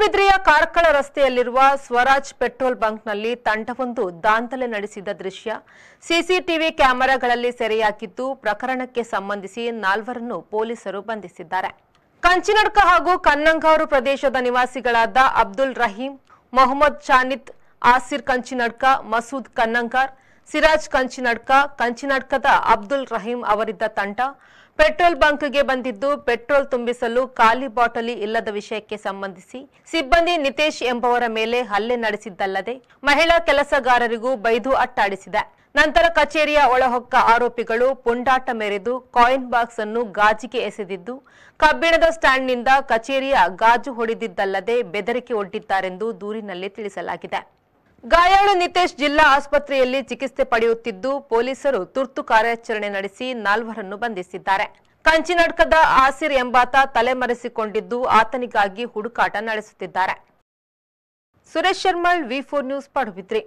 ಬಿದ್ರಿಯ ಕಾರ್ಕಳ ರಸ್ತೆಯಲ್ಲಿರುವ ಸ್ವರಾಜ್ ಪೆಟ್ರೋಲ್ ಬಂಕ್ನಲ್ಲಿ ತಂಡವೊಂದು ದಾಂಧಲೆ ನಡೆಸಿದ ದೃಶ್ಯ ಸಿಸಿಟಿವಿ ಕ್ಯಾಮೆರಾಗಳಲ್ಲಿ ಸೆರೆಯಾಗಿದ್ದು ಪ್ರಕರಣಕ್ಕೆ ಸಂಬಂಧಿಸಿ ನಾಲ್ವರನ್ನು ಪೊಲೀಸರು ಬಂಧಿಸಿದ್ದಾರೆ ಕಂಚಿನಡ್ಕ ಹಾಗೂ ಕನ್ನಂಗಾರು ಪ್ರದೇಶದ ನಿವಾಸಿಗಳಾದ ಅಬ್ದುಲ್ ರಹೀಂ ಮೊಹಮ್ಮದ್ ಶಾನಿತ್ ಆಸಿರ್ ಕಂಚಿನಡ್ಕ ಮಸೂದ್ ಕನ್ನಂಗಾರ್ ಸಿರಾಜ್ ಕಂಚಿನಡ್ಕ ಕಂಚಿನಡ್ಕದ ಅಬ್ದುಲ್ ರಹೀಂ ಅವರಿದ್ದ ತಂಡ ಪೆಟ್ರೋಲ್ ಬಂಕ್ಗೆ ಬಂದಿದ್ದು ಪೆಟ್ರೋಲ್ ತುಂಬಿಸಲು ಖಾಲಿ ಬಾಟಲಿ ಇಲ್ಲದ ವಿಷಯಕ್ಕೆ ಸಂಬಂಧಿಸಿ ಸಿಬ್ಬಂದಿ ನಿತೇಶ್ ಎಂಬವರ ಮೇಲೆ ಹಲ್ಲೆ ನಡೆಸಿದ್ದಲ್ಲದೆ ಮಹಿಳಾ ಕೆಲಸಗಾರರಿಗೂ ಬೈದು ಅಟ್ಟಾಡಿಸಿದೆ ನಂತರ ಕಚೇರಿಯ ಒಳಹೊಕ್ಕ ಆರೋಪಿಗಳು ಪುಂಡಾಟ ಮೆರೆದು ಕಾಯಿನ್ ಬಾಕ್ಸ್ ಅನ್ನು ಗಾಜಿಗೆ ಎಸೆದಿದ್ದು ಕಬ್ಬಿಣದ ಸ್ಟ್ಯಾಂಡ್ನಿಂದ ಕಚೇರಿಯ ಗಾಜು ಹೊಡೆದಿದ್ದಲ್ಲದೆ ಬೆದರಿಕೆ ಒಡ್ಡಿದ್ದಾರೆಂದು ದೂರಿನಲ್ಲಿ ತಿಳಿಸಲಾಗಿದೆ ಗಾಯಾಳು ನಿತೇಶ್ ಜಿಲ್ಲಾ ಆಸ್ಪತ್ರೆಯಲ್ಲಿ ಚಿಕಿತ್ಸೆ ಪಡೆಯುತ್ತಿದ್ದು ಪೊಲೀಸರು ತುರ್ತು ಕಾರ್ಯಾಚರಣೆ ನಡೆಸಿ ನಾಲ್ವರನ್ನು ಬಂಧಿಸಿದ್ದಾರೆ ಕಂಚಿನಡ್ಕದ ಆಸಿರ್ ಎಂಬಾತ ತಲೆಮರೆಸಿಕೊಂಡಿದ್ದು ಆತನಿಗಾಗಿ ಹುಡುಕಾಟ ನಡೆಸುತ್ತಿದ್ದಾರೆ Suresh Sharma V four news Padubidri